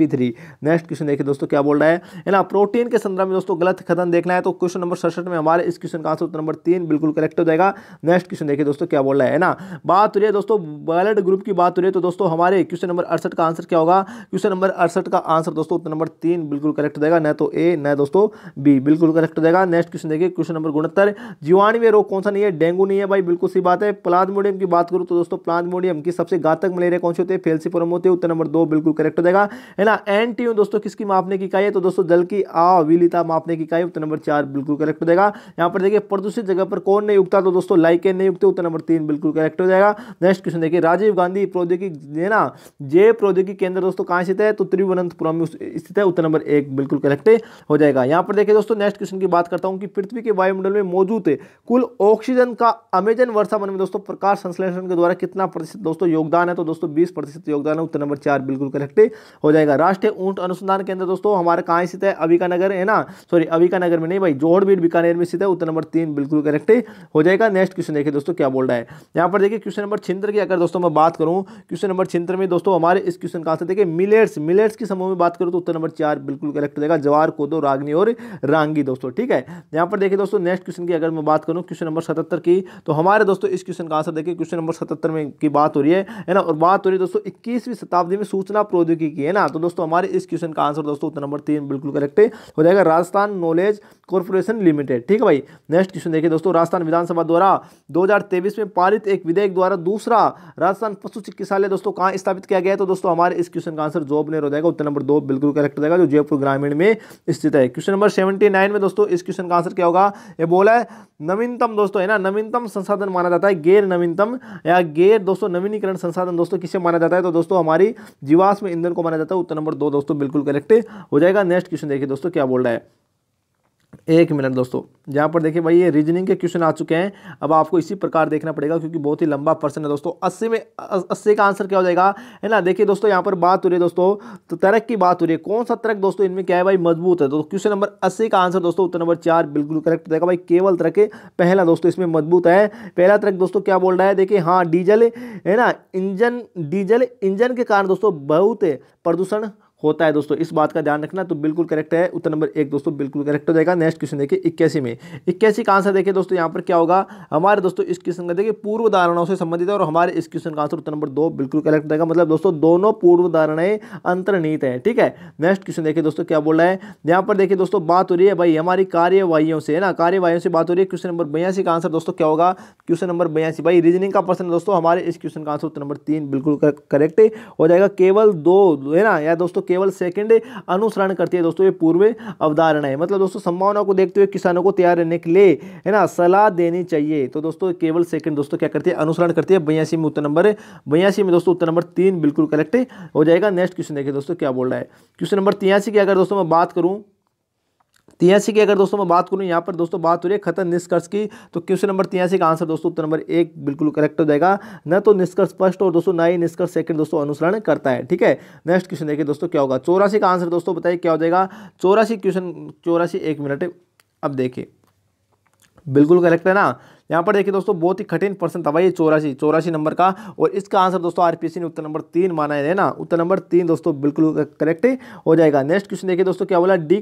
नेक्स्ट क्वेश्चन देखिए दोस्तों क्या बोल रहा है ना प्रोटीन के संदर्भ में दोस्तों गलत कथन देखना है तो क्वेश्चन नंबर सड़सठ में हमारे इस क्वेश्चन का आंसर उत्तर नंबर तीन बिल्कुल करेक्ट हो जाएगा नेक्स्ट क्वेश्चन देखिए दोस्तों क्या बोल रहा है ना बात हो रही है दोस्तों बैलेट ग्रुप की बात हो रही है तो दोस्तों हमारे क्वेश्चन नंबर अड़सठ का आंसर क्या होगा क्वेश्चन नंबर अड़सठ का आंसर दोस्तों उत्तर नंबर तीन बिल्कुल करेक्ट हो जाएगा न तो ए न दोस्तों बी बिल्कुल करेक्ट हो जाएगा नेक्स्ट क्वेश्चन देखिए क्वेश्चन नंबर गुणहत्तर जीवाणु में रोग कौन सा नहीं है डेंगू नहीं है भाई बिल्कुल सी बात है प्लाज्मोडियम की बात करूँ तो दोस्तों प्लाज्मोडियम की सबसे घातक मलेरिया कौन से होते हैं फेल्सीपुरम होते हैं उत्तर नंबर दो बिल्कुल करेक्ट हो जाएगा है ना एनटीयू दोस्तों किसकी मापने की इकाई है तो दोस्तों जल की अविलिता मापने की इकाई उत्तर नंबर चार बिल्कुल करेक्ट हो जाएगा यहाँ पर देखिए प्रदूषित जगह पर कौन नहीं उगता तो दोस्तों लाइके नहीं उगते उत्तर नंबर तीन बिल्कुल करेक्ट हो जाएगा नेक्स्ट क्वेश्चन देखिए राजीव गांधी प्रौद्योगिक है ना जे प्रौद्योगिकी केंद्र दोस्तों कहाँ स्थित है तो तिरुवनंतपुरम स्थित है उत्तर नंबर एक बिल्कुल करेक्ट हो जाएगा यहाँ पर देखिए दोस्तों नेक्स्ट क्वेश्चन की बात करता हूँ कि पृथ्वी के वायु वायुमंडल में मौजूद है कुल ऑक्सीजन का अमेजन वर्षा वन में दोस्तों प्रकाश संश्लेषण के द्वारा कितना प्रतिशत दोस्तों योगदान है तो दोस्तों बीस प्रतिशत योगदान है उत्तर नंबर चार बिल्कुल करेक्ट हो जाएगा राष्ट्रीय ऊंट अनुसंधान केंद्र दोस्तों हमारे कहाँ स्थित है अविका नगर है ना सॉरी अविका नगर में नहीं भाई जोहड़बीट बीकानेर में स्थित है उत्तर नंबर तीन बिल्कुल करेक्ट हो जाएगा नेक्स्ट क्वेश्चन देखिए दोस्तों क्या बोल रहा है यहाँ पर देखिए क्वेश्चन नंबर छिंत्र की अगर दोस्तों मैं बात करूँ क्वेश्चन नंबर छिंत्र में दोस्तों हमारे इस क्वेश्चन का आंसर देखिए मिलेट्स मिलेट्स की समूह में बात करूँ तो उत्तर नंबर चार बिल्कुल करेक्ट हो जाएगा जवार कोदो रागनी और रांगी दोस्तों ठीक है यहाँ पर देखिए दोस्तों नेक्स्ट क्वेश्चन की अगर मैं बात करूँ क्वेश्चन नंबर सतहत्तर की तो हमारे दोस्तों इस क्वेश्चन का आंसर देखिए क्वेश्चन नंबर सतहत्तर में की बात हो रही है है ना और बात हो रही है दोस्तों इक्कीसवीं शताब्दी में सूचना प्रौद्योगिकी की है ना तो दोस्तों हमारे इस क्वेश्चन का आंसर दोस्तों उत्तर नंबर तीन बिल्कुल करेक्ट हो जाएगा राजस्थान नॉलेज कॉरपोरेशन लिमिटेड ठीक है भाई नेक्स्ट क्वेश्चन देखिए दोस्तों राजस्थान विधानसभा द्वारा दो में पारित एक विधेयक द्वारा दूसरा राजस्थान पशु चिकित्सालय दोस्तों कहाँ स्थापित किया गया है तो दोस्तों हमारे इस क्वेश्चन का आंसर जॉब हो जाएगा उत्तर नंबर दो बिल्कुल करेक्ट हो जाएगा जो जयपुर ग्रामीण में स्थित है क्वेश्चन नंबर सेवेंटी में दोस्तों इस क्वेश्चन का आंसर क्या होगा ये बोला है नवीनतम दोस्तों है ना नवीनतम संसाधन माना जाता है गैर नवीनतम या गैर दोस्तों नवीनीकरण संसाधन दोस्तों किसे माना जाता है तो दोस्तों हमारी जीवाश्म ईंधन को माना जाता है उत्तर नंबर दो दोस्तों बिल्कुल करेक्ट हो जाएगा नेक्स्ट क्वेश्चन देखिए दोस्तों क्या बोल रहा है एक मिनट दोस्तों यहाँ पर देखिए भाई ये रीजनिंग के क्वेश्चन आ चुके हैं अब आपको इसी प्रकार देखना पड़ेगा क्योंकि बहुत ही लंबा प्रश्न है दोस्तों अस्सी में अस्सी का आंसर क्या हो जाएगा है ना देखिए दोस्तों यहाँ पर बात हो रही है दोस्तों तो तरक की बात हो रही है कौन सा तरक दोस्तों इनमें क्या है भाई मजबूत है दोस्तों क्वेश्चन नंबर अस्सी का आंसर दोस्तों उत्तर नंबर चार बिल्कुल करेक्ट हो भाई केवल तरक पहला दोस्तों इसमें मजबूत है पहला तरक दोस्तों क्या बोल रहा है देखिए हाँ डीजल है ना इंजन डीजल इंजन के कारण दोस्तों बहुत प्रदूषण होता है दोस्तों इस बात का ध्यान रखना तो बिल्कुल करेक्ट है उत्तर नंबर एक दोस्तों बिल्कुल करेक्ट हो जाएगा नेक्स्ट क्वेश्चन देखिए इक्यासी में इक्यासी का आंसर देखिए दोस्तों यहाँ पर क्या होगा हमारे दोस्तों इस क्वेश्चन का देखिए पूर्व धारणाओं से संबंधित है और हमारे इस क्वेश्चन का आंसर उत्तर नंबर दो बिल्कुल करेक्ट रहेगा मतलब दोस्तों दोनों पूर्व धारणाएं अंतर्नीत है ठीक है नेक्स्ट क्वेश्चन देखिए दोस्तों क्या बोल रहा है यहाँ पर देखिए दोस्तों बात हो रही है भाई हमारी कार्यवाहियों से है ना कार्यवाहियों से बात हो रही है क्वेश्चन नंबर बयासी का आंसर दोस्तों क्या होगा क्वेश्चन नंबर बयासी भाई रीजनिंग का पर्सन दोस्तों हमारे इस क्वेश्चन का आंसर उत्तर नंबर तीन बिल्कुल करेक्ट हो जाएगा केवल दो है ना या दोस्तों केवल सेकंड अनुसरण करती है दोस्तों ये पूर्व अवधारणा है मतलब दोस्तों संभावना को देखते हुए किसानों को तैयार रहने के लिए है ना सलाह देनी चाहिए तो दोस्तों केवल सेकंड दोस्तों क्या करती है अनुसरण करती है बयासी में उत्तर नंबर बयासी में दोस्तों उत्तर नंबर तीन बिल्कुल करेक्ट हो जाएगा नेक्स्ट क्वेश्चन देखिए दोस्तों क्या बोल रहा है क्वेश्चन नंबर तिरासी की अगर दोस्तों मैं बात करूँ तियासी की अगर दोस्तों मैं बात करूँ यहाँ पर दोस्तों बात हो रही है खतर निष्कर्ष की तो क्वेश्चन नंबर तियासी का आंसर दोस्तों उत्तर नंबर एक बिल्कुल करेक्ट हो जाएगा न तो निष्कर्ष फर्स्ट और दोस्तों ना ही निष्कर्ष सेकंड दोस्तों अनुसरण करता है ठीक है नेक्स्ट क्वेश्चन देखिए दोस्तों क्या होगा चौरासी का आंसर दोस्तों बताइए क्या हो जाएगा चौरासी क्वेश्चन चौरासी एक मिनट अब देखिए बिल्कुल करेक्ट है ना यहाँ पर देखिए दोस्तों बहुत ही कठिन प्रश्न था भाई चौरासी चौरासी नंबर का और इसका आंसर दोस्तों आरपीसी ने उत्तर नंबर तीन माना है ना उत्तर नंबर तीन दोस्तों बिल्कुल करेक्ट हो जाएगा नेक्स्ट क्वेश्चन देखिए दोस्तों क्या बोला डी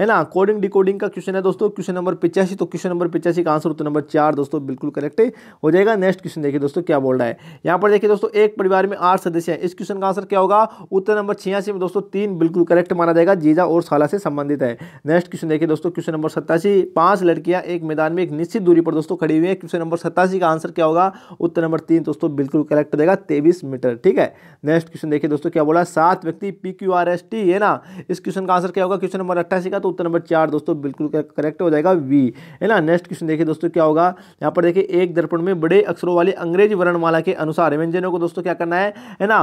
है ना कोडिंग कोडिंग का क्वेश्चन है दोस्तों क्वेश्चन नंबर पिचासी तो क्वेश्चन नंबर पिचासी का आंसर उत्तर नंबर चार दोस्तों बिल्कुल करेक्ट हो जाएगा नेक्स्ट क्वेश्चन देखिए दोस्तों क्या बोल रहा है यहाँ पर देखिए दोस्तों एक परिवार में आठ सदस्य है इस क्वेश्चन का आंसर क्या होगा उत्तर नंबर छियासी में दोस्तों तीन बिल्कुल करेक्ट माना जाएगा जीजा और साला से संबंधित है नेक्स्ट क्वेश्चन देखिए दोस्तों क्वेश्चन नंबर सत्तासी पांच लड़कियां एक मैदान में एक निश्चित दूरी पर दोस्तों खड़ी हुई है क्वेश्चन नंबर सतासी का आंसर क्या होगा उत्तर नंबर तीन दोस्तों बिल्कुल करेक्ट देगा तेईस मीटर ठीक है नेक्स्ट क्वेश्चन देखिए दोस्तों क्या बोला सात व्यक्ति P Q R S T है ना इस क्वेश्चन का आंसर क्या होगा क्वेश्चन नंबर अट्ठासी का तो उत्तर नंबर चार दोस्तों बिल्कुल करेक्ट हो जाएगा वी है ना नेक्स्ट क्वेश्चन देखिए दोस्तों क्या होगा यहाँ पर देखिए एक दर्पण में बड़े अक्षरों वाली अंग्रेजी वर्णमाला के अनुसार व्यंजनों को दोस्तों क्या करना है है ना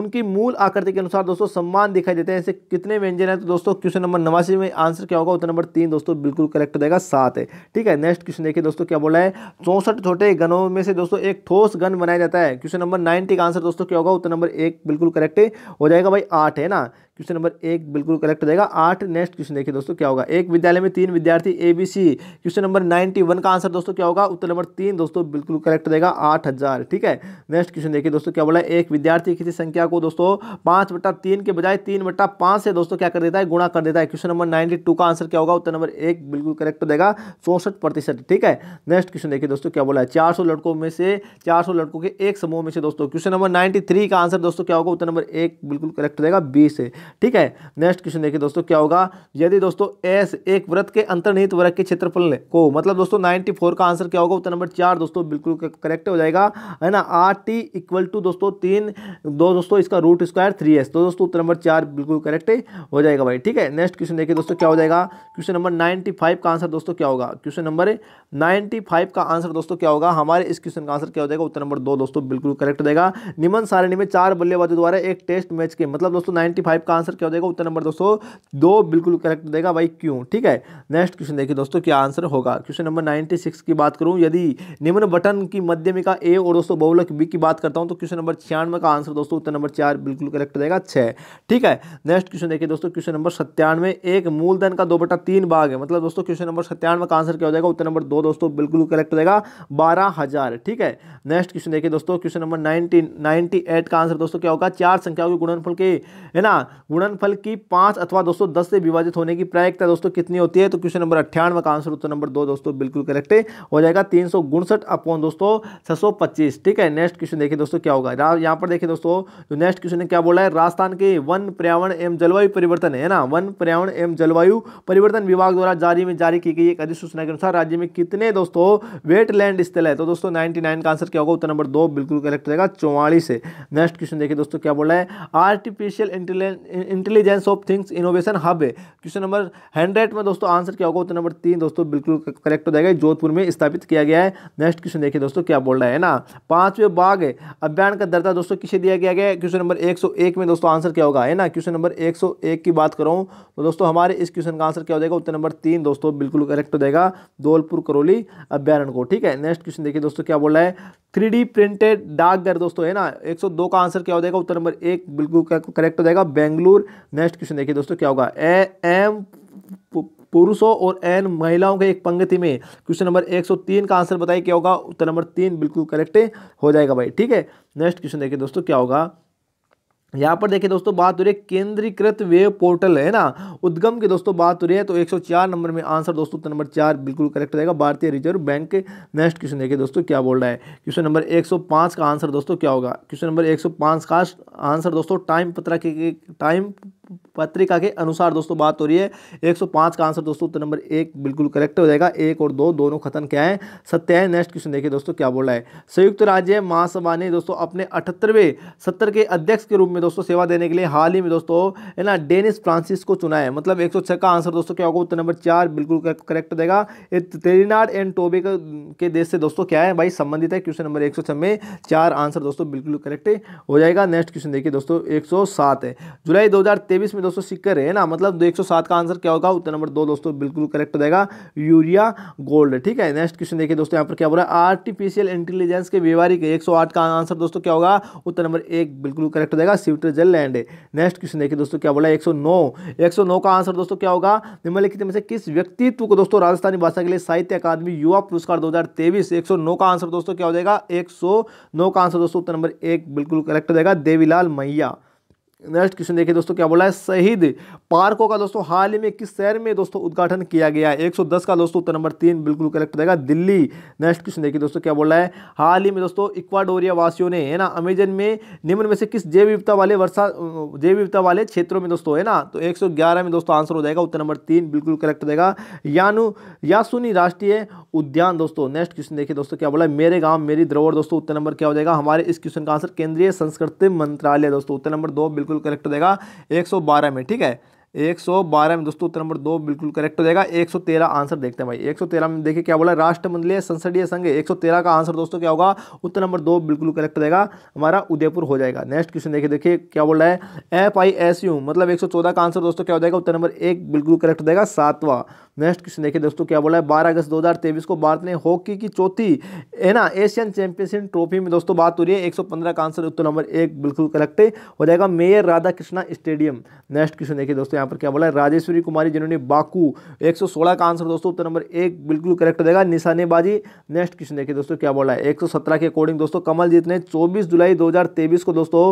उनकी मूल आकृति के अनुसार दोस्तों सम्मान दिखाई देते हैं ऐसे कितने व्यंजन है तो दोस्तों क्वेश्चन नंबर नवासी में आंसर क्या होगा उत्तर नंबर तीन दोस्तों बिल्कुल करेक्ट देगा सात है ठीक है नेक्स्ट क्वेश्चन देखिए दोस्तों क्या बोला है चौंसठ छोटे गनों में से दोस्तों एक ठोस गन बनाया जाता है क्वेश्चन नंबर नाइनटी का आंसर दोस्तों क्या होगा उत्तर नंबर एक बिल्कुल करेक्ट हो जाएगा भाई आठ है ना क्वेश्चन नंबर एक बिल्कुल करेक्ट देगा आठ नेक्स्ट क्वेश्चन देखिए दोस्तों क्या होगा एक विद्यालय में तीन विद्यार्थी A B C question number ninety one का आंसर दोस्तों क्या होगा उत्तर नंबर तीन दोस्तों बिल्कुल करेक्ट देगा आठ हज़ार ठीक है नेक्स्ट क्वेश्चन देखिए दोस्तों क्या बोला एक विद्यार्थी किसी संख्या को दोस्तों पाँच बट्टा तीन के बजाय तीन बट्टा पाँच से दोस्तों क्या कर देता है गुणा कर देता है क्वेश्चन नंबर नाइन्टी टू का आंसर क्या होगा उत्तर नंबर एक बिल्कुल करेक्ट देगा चौंसठ प्रतिशत ठीक है नेक्स्ट क्वेश्चन देखिए दोस्तों क्या बोला है चार सौ लड़कों में से चार सौ लड़कों के एक समूह में से दोस्तों क्वेश्चन नंबर नाइन्टी थ्री का आंसर दोस्तों क्या होगा उत्तर नंबर एक बिल्कुल करेक्ट देगा बीस है ठीक है नेक्स्ट क्वेश्चन देखिए दोस्तों क्या होगा यदि दोस्तों एस एक व्रत के अंतर्निहित वर्ग के क्षेत्रफल को मतलब दोस्तों नाइन्टी फोर का आंसर क्या होगा उत्तर नंबर चार दोस्तों बिल्कुल करेक्ट हो जाएगा है ना आर टी इक्वल टू दोस्तों तीन दो दोस्तों इसका रूट स्क्वायर थ्री एस तो दोस्तों उत्तर नंबर चार बिल्कुल करेक्ट हो जाएगा भाई ठीक है नेक्स्ट क्वेश्चन देखिए दोस्तों क्या हो जाएगा क्वेश्चन नंबर नाइन्टी फाइव का आंसर दोस्तों क्या होगा क्वेश्चन नंबर नाइन्टी फाइव का आंसर दोस्तों क्या होगा हमारे इस क्वेश्चन का आंसर क्या हो जाएगा उत्तर नंबर दो दोस्तों बिल्कुल करेक्ट हो जाएगा निमन सारणी में चार बल्लेबाजों द्वारा एक टेस्ट मैच के मतलब दोस्तों नाइन्टी फाइव का आंसर क्या हो जाएगा उत्तर नंबर दोस्तों दो बिल्कुल करेक्ट देगा भाई क्यों ठीक है नेक्स्ट क्वेश्चन देखिए दोस्तों क्या आंसर होगा क्वेश्चन नंबर नाइन्टी सिक्स की बात करूँ यदि निम्न बटन की मध्यमिका ए और दोस्तों बहुलक बी की बात करता हूँ तो क्वेश्चन नंबर छियानवे का आंसर दोस्तों उत्तर नंबर चार बिल्कुल करेक्ट देगा छः ठीक है नेक्स्ट क्वेश्चन देखिए दोस्तों क्वेश्चन नंबर सत्तानवे एक मूलधन का दो बटा तीन भाग है मतलब दोस्तों क्वेश्चन नंबर सत्तानवे का आंसर क्या हो जाएगा उत्तर नंबर दो दोस्तों बिल्कुल करेक्ट देगा बारह हजार ठीक है नेक्स्ट क्वेश्चन देखिए दोस्तों question number ninety ninety eight का आंसर दोस्तों क्या होगा चार संख्याओं के गुणनफल के है ना गुणनफल की पाँच अथवा दोस्तों दस से विभाजित होने की प्रायिकता दोस्तों कितनी होती है तो क्वेश्चन नंबर अट्ठानवे का आंसर उत्तर नंबर दो दोस्तों बिल्कुल करेक्ट हो जाएगा तीन सौ गुणसठ अपॉन दोस्तों छः ठीक है नेक्स्ट क्वेश्चन देखिए दोस्तों क्या होगा यहाँ पर देखिए दोस्तों जो नेक्स्ट क्वेश्चन है क्या बोला है राजस्थान के वन पर्यावरण एवं जलवायु परिवर्तन है ना वन पर्यावरण एवं जलवायु परिवर्तन विभाग द्वारा जारी में जारी की गई एक अधिसूचना के अनुसार राज्य में कितने दोस्तों वेटलैंड स्थल है तो दोस्तों 99 का आंसर क्या होगा उत्तर नंबर दो बिल्कुल करेक्ट रहेगा चौवालीस है नेक्स्ट क्वेश्चन देखिए दोस्तों क्या बोला है artificial intelligence intelligence of things innovation hub है क्वेश्चन नंबर हंड्रेड में दोस्तों आंसर क्या होगा उत्तर नंबर तीन दोस्तों बिल्कुल करेक्ट हो जाएगा जोधपुर में स्थापित किया गया है नेक्स्ट क्वेश्चन देखिए दोस्तों क्या बोल रहा है ना पांचवें बाघ अभियान का दर्जा दोस्तों किसे दिया गया है क्वेश्चन नंबर एक में दोस्तों आंसर क्या होगा है ना क्वेश्चन नंबर एक की बात करूँ तो दोस्तों हमारे इस क्वेश्चन का आंसर क्या हो जाएगा उत्तर नंबर तीन दोस्तों बिल्कुल करेक्ट हो जाएगा धौलपुर करौली अभ्यारण को ठीक है नेक्स्ट क्वेश्चन देखिए दोस्तों क्या बोल रहा है थ्री प्रिंटेड घर दोस्तों है ना 102 का आंसर क्या हो जाएगा उत्तर नंबर एक बिल्कुल करेक्ट हो जाएगा बेंगलुरु नेक्स्ट क्वेश्चन देखिए दोस्तों क्या होगा ए एम पुरुषों और एन महिलाओं के एक पंक्ति में क्वेश्चन नंबर 103 का आंसर बताइए क्या होगा उत्तर नंबर तीन बिल्कुल करेक्ट हो जाएगा भाई ठीक है नेक्स्ट क्वेश्चन देखिए दोस्तों क्या होगा यहाँ पर देखिए दोस्तों बात हो रही है केंद्रीकृत वेब पोर्टल है ना उद्गम की दोस्तों बात हो रही है तो 104 नंबर में आंसर दोस्तों तो नंबर चार बिल्कुल करेक्ट रहेगा भारतीय रिजर्व बैंक नेक्स्ट क्वेश्चन देखिए दोस्तों क्या बोल रहा है क्वेश्चन नंबर 105 का आंसर दोस्तों क्या होगा क्वेश्चन नंबर 105 का आंसर दोस्तों टाइम पत्रक टाइम पत्रिका के अनुसार दोस्तों बात हो रही है 105 का आंसर दोस्तों उत्तर नंबर एक बिल्कुल करेक्ट हो जाएगा एक और दो दोनों खत्म क्या है सत्य है नेक्स्ट क्वेश्चन देखिए दोस्तों क्या बोल रहा है संयुक्त राज्य महासभा ने दोस्तों अपने अठहत्तरवें सत्तर के अध्यक्ष के रूप में दोस्तों सेवा देने के लिए हाल ही में दोस्तों है ना डेनिस फ्रांसिस को चुना है मतलब एक का आंसर दोस्तों क्या होगा उत्तर नंबर चार बिल्कुल करेक्ट हो जाएगा तेरीनाड एंड टोबे के देश से दोस्तों क्या है भाई संबंधित है क्वेश्चन नंबर एक में चार आंसर दोस्तों बिल्कुल करेक्ट हो जाएगा नेक्स्ट क्वेश्चन देखिए दोस्तों एक है जुलाई दो तेईस में दोस्तों सिक्के रहे ना मतलब एक का आंसर क्या होगा उत्तर नंबर दो दोस्तों बिल्कुल करेक्ट हो जाएगा यूरिया गोल्ड ठीक है नेक्स्ट क्वेश्चन देखिए दोस्तों यहाँ पर क्या रहा है आर्टिफिशियल इंटेलिजेंस के व्यवहारिक एक का आंसर दोस्तों क्या होगा उत्तर नंबर एक बिल्कुल करेक्ट हो जाएगा स्विट्जरलैंड नेक्स्ट क्वेश्चन देखिए दोस्तों क्या बोला 109 109 का आंसर दोस्तों क्या होगा निम्नलिखित में से किस व्यक्तित्व को दोस्तों राजस्थानी भाषा के लिए साहित्य अकादमी युवा पुरस्कार 2023 109 का आंसर दोस्तों क्या हो जाएगा 109 का आंसर दोस्तों उत्तर नंबर एक बिल्कुल करेक्ट हो जाएगा देवीलाल मैया नेक्स्ट क्वेश्चन देखिए दोस्तों क्या बोला है शहीद पार्कों का दोस्तों हाल ही में किस शहर में दोस्तों उद्घाटन किया गया है 110 का दोस्तों उत्तर नंबर तीन बिल्कुल करेक्ट रहेगा दिल्ली नेक्स्ट क्वेश्चन देखिए दोस्तों क्या बोला है हाल ही में दोस्तों इक्वाडोरिया वासियों ने है ना अमेजन में निम्न में से किस जैव विविधता वाले वर्षा जैव विविधता वाले क्षेत्रों में दोस्तों है ना तो एक में दोस्तों आंसर हो जाएगा उत्तर नंबर तीन बिल्कुल करेक्ट रहेगा यानु यासुनी राष्ट्रीय उद्यान दोस्तों नेक्स्ट क्वेश्चन देखिए दोस्तों क्या बोला है मेरे गाँव मेरी द्रोड़ दोस्तों उत्तर नंबर क्या हो जाएगा हमारे इस क्वेश्चन का आंसर केंद्रीय संस्कृति मंत्रालय दोस्तों उत्तर नंबर दो बिल्कुल करेक्ट हो जाएगा 112 में ठीक है 112 में दोस्तों उत्तर नंबर दो बिल्कुल करेक्ट हो जाएगा 113 आंसर देखते हैं भाई 113 में देखिए क्या बोला राष्ट्रमंडलीय संसदीय संघ 113 का आंसर दोस्तों क्या होगा उत्तर नंबर दो बिल्कुल करेक्ट हो जाएगा हमारा उदयपुर हो जाएगा नेक्स्ट क्वेश्चन देखिए देखिए क्या बोल रहा है एफ आई एस यू मतलब 114 का आंसर दोस्तों क्या हो जाएगा उत्तर नंबर एक बिल्कुल करेक्ट हो जाएगा सातवां नेक्स्ट क्वेश्चन देखिए दोस्तों क्या बोला है बारह अगस्त 2023 को भारत ने हॉकी की चौथी है ना एशियन चैंपियनशिप ट्रॉफी में दोस्तों बात हो रही है पंद्रह का आंसर उत्तर नंबर एक बिल्कुल करेक्ट हो जाएगा mayor Radha Krishna stadium next question देखिए दोस्तों यहाँ पर क्या बोला है राजेश्वरी कुमारी जिन्होंने बाकू एक का आंसर दोस्तों उत्तर नंबर एक बिल्कुल करेक्ट हो जाएगा निशानेबाजी नेक्स्ट क्वेश्चन देखिए दोस्तों क्या बोला है एक के अकॉर्डिंग दोस्तों कमलजीत ने चौबीस जुलाई दो को दोस्तों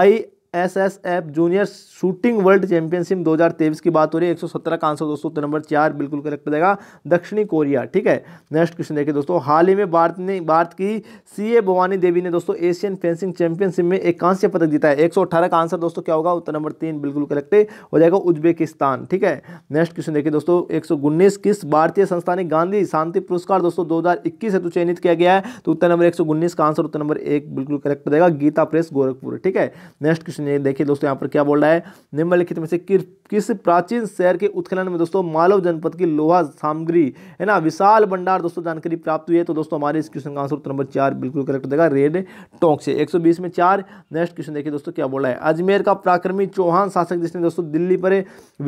I S S F junior shooting world championship 2023 की बात हो रही है 117 का आंसर दोस्तों उत्तर नंबर चार बिल्कुल करेक्ट रहेगा दक्षिणी कोरिया ठीक है नेक्स्ट क्वेश्चन देखिए दोस्तों हाल ही में भारत ने भारत की सी ए भवानी देवी ने दोस्तों एशियन फेंसिंग चैंपियनशिप में एक कांस्य पदक जीता है अठारह का आंसर दोस्तों क्या होगा उत्तर नंबर तीन बिल्कुल करेक्ट हो जाएगा उज्बेकिस्तान ठीक है नेक्स्ट क्वेश्चन देखिए दोस्तों एक किस भारतीय संस्था ने गांधी शांति पुरस्कार दोस्तों दो से तो चयनित किया गया है तो उत्तर नंबर एक का आंसर उत्तर नंबर एक बिल्कुल करेक्ट रहेगा गीता प्रेस गोरखपुर ठीक है नेक्स्ट क्वेश्चन क्वेश्चन ये देखिए दोस्तों यहाँ पर क्या बोल रहा है निम्नलिखित में से किस किस प्राचीन शहर के उत्खनन में दोस्तों मालव जनपद की लोहा सामग्री है ना विशाल भंडार दोस्तों जानकारी प्राप्त हुई है तो दोस्तों हमारे इस क्वेश्चन का आंसर उत्तर नंबर चार बिल्कुल करेक्ट देगा रेड टोंक से एक में चार नेक्स्ट क्वेश्चन देखिए दोस्तों क्या बोला है अजमेर का प्राक्रमी चौहान शासक जिसने दोस्तों दिल्ली पर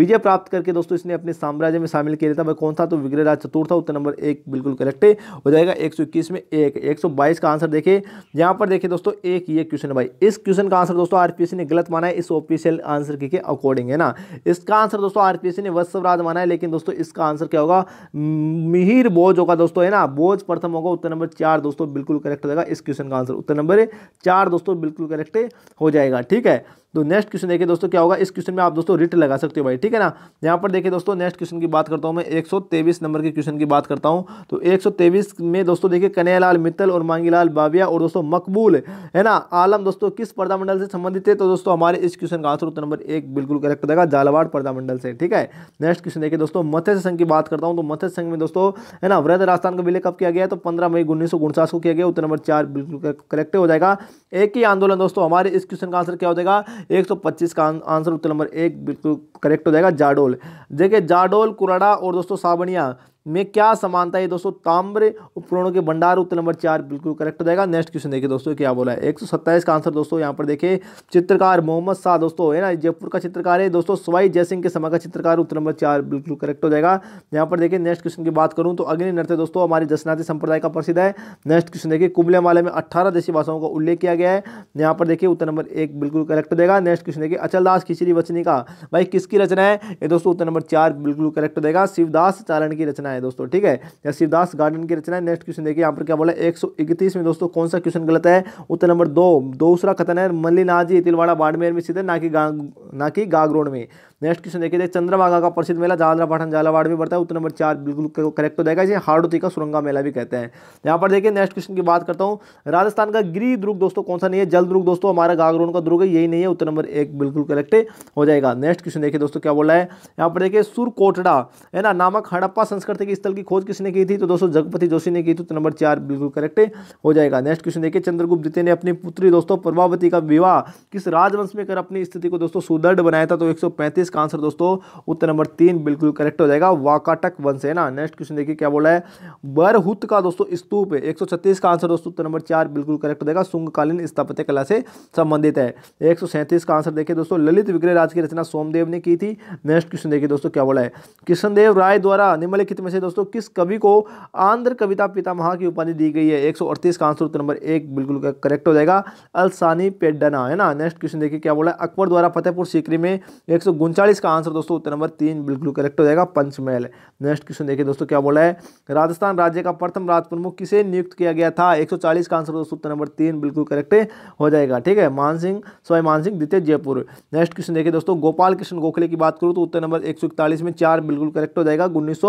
विजय प्राप्त करके दोस्तों इसने अपने साम्राज्य में शामिल किया था वह कौन था तो विग्रहराज चतुर्थ था उत्तर नंबर एक बिल्कुल करेक्ट हो जाएगा एक में एक एक का आंसर देखिए यहाँ पर देखिए दोस्तों एक ये क्वेश्चन भाई इस क्वेश्चन का आंसर दोस्तों आरपीएस ने गलत माना है इस ऑफिशियल आंसर के अकॉर्डिंग है ना इसका आंसर दोस्तों आरपीसी ने वत्सवराज माना है लेकिन दोस्तों इसका आंसर क्या होगा मिहिर बोझ होगा दोस्तों है ना बोझ प्रथम होगा उत्तर नंबर चार दोस्तों बिल्कुल करेक्ट रहेगा इस क्वेश्चन का आंसर उत्तर नंबर चार दोस्तों बिल्कुल करेक्ट हो जाएगा ठीक है तो नेक्स्ट क्वेश्चन देखिए दोस्तों क्या होगा इस क्वेश्चन में आप दोस्तों रिट लगा सकते हो भाई ठीक है ना यहाँ पर देखिए दोस्तों नेक्स्ट क्वेश्चन की बात करता हूँ मैं एक नंबर के क्वेश्चन की बात करता हूँ तो एक में दोस्तों देखिए कन्यालाल मित्तल और मांगीलाल बाबिया और दोस्तों मकबूल है ना आलम दोस्तों किस प्रधानमंडल से संबंधित है तो दोस्तों हमारे इस क्वेश्चन का आंसर उत्तर नंबर एक बिल्कुल करेक्ट हो जाएगा झालावाड़ प्रधानमंडल से ठीक है नेक्स्ट क्वेश्चन देखिए दोस्तों मत्स्य संघ की बात करता हूँ तो मत्स्य संघ में दोस्तों है ना वृद्ध राजस्थान का विलय कब किया गया तो पंद्रह मई उन्नीस को किया गया उत्तर नंबर चार बिल्कुल करेक्ट हो जाएगा एक ही आंदोलन दोस्तों हमारे इस क्वेश्चन का आंसर क्या हो जाएगा एक सौ पच्चीस का आंसर उत्तर नंबर एक बिल्कुल करेक्ट हो जाएगा जाडोल देखिए जाडोल कुराड़ा और दोस्तों सावनिया में क्या समानता है दोस्तों ताम्र उपकरणों के भंडार उत्तर नंबर चार बिल्कुल करेक्ट हो जाएगा नेक्स्ट क्वेश्चन देखिए दोस्तों क्या बोला है एक सौ सत्ताईस का आंसर दोस्तों यहाँ पर देखिए चित्रकार मोहम्मद शाह दोस्तों है ना जयपुर का चित्रकार है दोस्तों स्वाई जयसिंह के समय का चित्रकार उत्तर नंबर चार बिल्कुल करेक्ट हो जाएगा यहाँ पर देखिए नेक्स्ट क्वेश्चन की बात करूँ तो अग्नि नृत्य दोस्तों हमारे जसनाथी संप्रदाय का प्रसिद्ध है नेक्स्ट क्वेश्चन देखिए कुंबले माले में अट्ठारह देशी भाषाओं का उल्लेख किया गया है यहाँ पर देखिए उत्तर नंबर एक बिल्कुल करेक्ट हो जाएगा नेक्स्ट क्वेश्चन देखिए अचलदास खिचड़ी वचनी का भाई किसकी रचना है ये दोस्तों उत्तर नंबर चार बिल्कुल करेक्ट हो जाएगा शिवदास चारण की रचना रचना है दोस्तों ठीक है या शिवदास गार्डन की रचना है नेक्स्ट क्वेश्चन देखिए यहाँ पर क्या बोला एक में दोस्तों कौन सा क्वेश्चन गलत है उत्तर नंबर दो दूसरा कथन है मल्लिनाजी तिलवाड़ा बाड़मेर में स्थित है ना कि ना कि गागरोड में नेक्स्ट क्वेश्चन देखिए चंद्रभागा का प्रसिद्ध मेला जालरा पाठन झालावाड़ में पड़ता है उत्तर नंबर चार बिल्कुल करेक्ट तो हो जाएगा इसे हार्डोती का सुरंगा मेला भी कहते हैं यहाँ पर देखिए नेक्स्ट क्वेश्चन की बात करता हूँ राजस्थान का गिरी दुर्ग दोस्तों कौन सा नहीं है जल दुर्ग दोस्तों हमारा गागरोन का दुर्ग है यही नहीं है उत्तर नंबर एक बिल्कुल करेक्ट हो जाएगा नेक्स्ट क्वेश्चन देखिए दोस्तों क्या बोला है यहाँ पर देखिए सुरकोटड़ा है ना नामक हड़प्पा संस्कृति की स्थल की खोज किसने की थी तो दोस्तों जगपति जोशी ने की थी उत्तर नंबर चार बिल्कुल करेक्ट हो जाएगा नेक्स्ट क्वेश्चन देखिए चंद्रगुप्त द्वितीय ने अपनी पुत्री दोस्तों प्रभावती का विवाह किस राजवंश में कर अपनी स्थिति को दोस्तों सुदृढ़ बनाया था तो एक इसका आंसर दोस्तों उत्तर नंबर तीन बिल्कुल करेक्ट हो जाएगा वाकाटक वंश है ना नेक्स्ट क्वेश्चन देखिए क्या बोला है बरहुत का दोस्तों स्तूप है 136 का आंसर दोस्तों उत्तर नंबर चार बिल्कुल करेक्ट हो जाएगा सुंगकालीन स्थापत्य कला से संबंधित है एक का आंसर देखिए दोस्तों ललित विग्रह राज की रचना सोमदेव ने की थी नेक्स्ट क्वेश्चन देखिए दोस्तों क्या बोला है किशनदेव राय द्वारा निम्नलिखित में से दोस्तों किस कवि को आंध्र कविता पितामह की उपाधि दी गई है 138 का आंसर उत्तर नंबर एक बिल्कुल करेक्ट हो जाएगा अलसानी पेडना है ना नेक्स्ट क्वेश्चन देखिए क्या बोला है अकबर द्वारा फतेहपुर सीकरी में एक उनचालीस का आंसर दोस्तों उत्तर नंबर तीन बिल्कुल करेक्ट हो जाएगा पंचमहल नेक्स्ट क्वेश्चन देखिए दोस्तों क्या बोला है राजस्थान राज्य का प्रथम राज प्रमुख किसे नियुक्त किया गया था 140 का आंसर दोस्तों उत्तर नंबर तीन बिल्कुल करेक्ट हो जाएगा ठीक है मान सिंह स्वाई मान सिंह द्वितीय जयपुर नेक्स्ट क्वेश्चन देखिए दोस्तों गोपाल कृष्ण गोखले की बात करूँ तो उत्तर नंबर एक में चार बिल्कुल करेक्ट हो जाएगा उन्नीस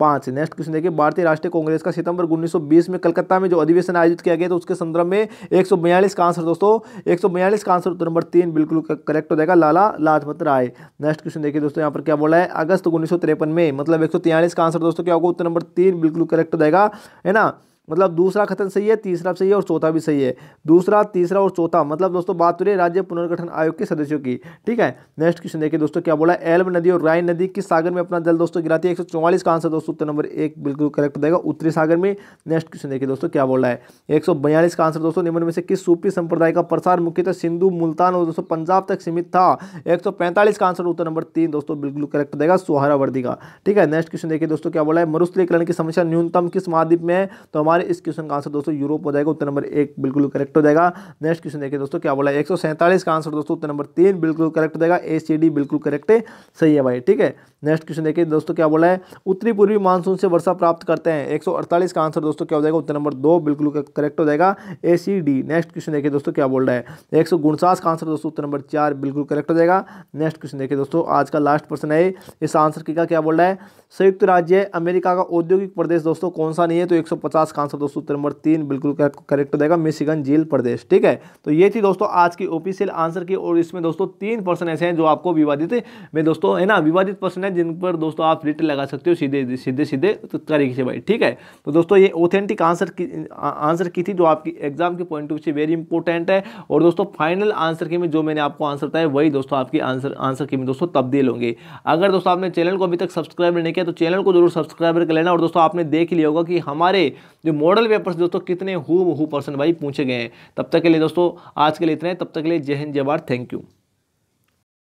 पाँच नेक्स्ट क्वेश्चन देखिए भारतीय राष्ट्रीय कांग्रेस का सितंबर 1920 में कलकत्ता में जो अधिवेशन आयोजित किया गया था उसके संदर्भ में एक का आंसर दोस्तों एक का आंसर उत्तर नंबर तीन बिल्कुल करेक्ट हो जाएगा लाला लाजपत राय नेक्स्ट क्वेश्चन देखिए दोस्तों यहाँ पर क्या बोला है अगस्त उन्नीस में मतलब एक का आंसर दोस्तों क्या होगा उत्तर नंबर तीन बिल्कुल करेक्ट हो जाएगा है ना मतलब दूसरा कथन सही है तीसरा सही है और चौथा भी सही है दूसरा तीसरा और चौथा मतलब दोस्तों बात हो तो रही है राज्य पुनर्गठन आयोग के सदस्यों की ठीक है नेक्स्ट क्वेश्चन देखिए दोस्तों क्या बोला एल्ब नदी और राय नदी किस सागर में अपना जल दोस्तों गिराती है एक का आंसर दोस्तों उत्तर नंबर एक बिल्कुल करेक्ट देगा उत्तरी सागर में नेक्स्ट क्वेश्चन देखिए दोस्तों क्या बोला है एक का आंसर दोस्तों निम्न में से किस सूफी संप्रदाय का प्रसार मुख्यतः सिंधु मुल्तान और दोस्तों पंजाब तक सीमित था एक का आंसर उत्तर नंबर तीन दोस्तों बिल्कुल करेक्ट देगा सुहारावर्दी का ठीक है नेक्स्ट क्वेश्चन देखिए दोस्तों क्या बोला है मरुस्थलीकरण की समस्या न्यूनतम किस महाद्वीप में तो हमारे हमारे इस क्वेश्चन का आंसर दोस्तों यूरोप हो जाएगा उत्तर नंबर एक बिल्कुल करेक्ट हो जाएगा नेक्स्ट क्वेश्चन देखिए दोस्तों क्या बोला एक का आंसर दोस्तों उत्तर नंबर तीन बिल्कुल करेक्ट हो जाएगा ए सी डी बिल्कुल करेक्ट है सही है भाई ठीक है नेक्स्ट क्वेश्चन देखिए दोस्तों क्या बोला है उत्तरी पूर्वी मानसून से वर्षा प्राप्त करते हैं एक का आंसर दोस्तों क्या हो जाएगा उत्तर नंबर दो बिल्कुल करेक्ट हो जाएगा A C D next question देखिए दोस्तों क्या बोल रहा है एक का आंसर दोस्तों उत्तर नंबर चार बिल्कुल करेक्ट हो जाएगा नेक्स्ट क्वेश्चन देखिए दोस्तों आज का लास्ट प्रश्न है इस आंसर की का क्या बोल रहा है संयुक्त राज्य अमेरिका का औद्योगिक प्रदेश दोस्तों कौन सा नहीं है तो 150 का आंसर दोस्तों उत्तर नंबर तीन बिल्कुल करेक्ट तो देगा मिशिगन जेल प्रदेश ठीक है तो ये थी दोस्तों आज की ऑफिशियल आंसर की और इसमें दोस्तों तीन प्रश्न ऐसे हैं जो आपको विवादित में दोस्तों है ना विवादित प्रश्न है जिन पर दोस्तों आप रिट लगा सकते हो सीधे सीधे सीधे तरीके से भाई ठीक है तो दोस्तों ये ऑथेंटिक आंसर की आंसर की थी जो आपकी एग्जाम के पॉइंट ऑफ व्यू से वेरी इंपॉर्टेंट है और दोस्तों फाइनल आंसर की में जो मैंने आपको आंसर बताया वही दोस्तों आपकी आंसर आंसर की में दोस्तों तब्दील होंगे अगर दोस्तों आपने चैनल को अभी तक सब्सक्राइब नहीं किया तो चैनल को जरूर सब्सक्राइब कर लेना और दोस्तों आपने देख लिया होगा कि हमारे जो मॉडल पेपर्स दोस्तों कितने हु हु पर्सन भाई पूछे गए हैं तब तक के लिए दोस्तों आज के लिए इतना है तब तक के लिए जय हिंद जय भारत थैंक यू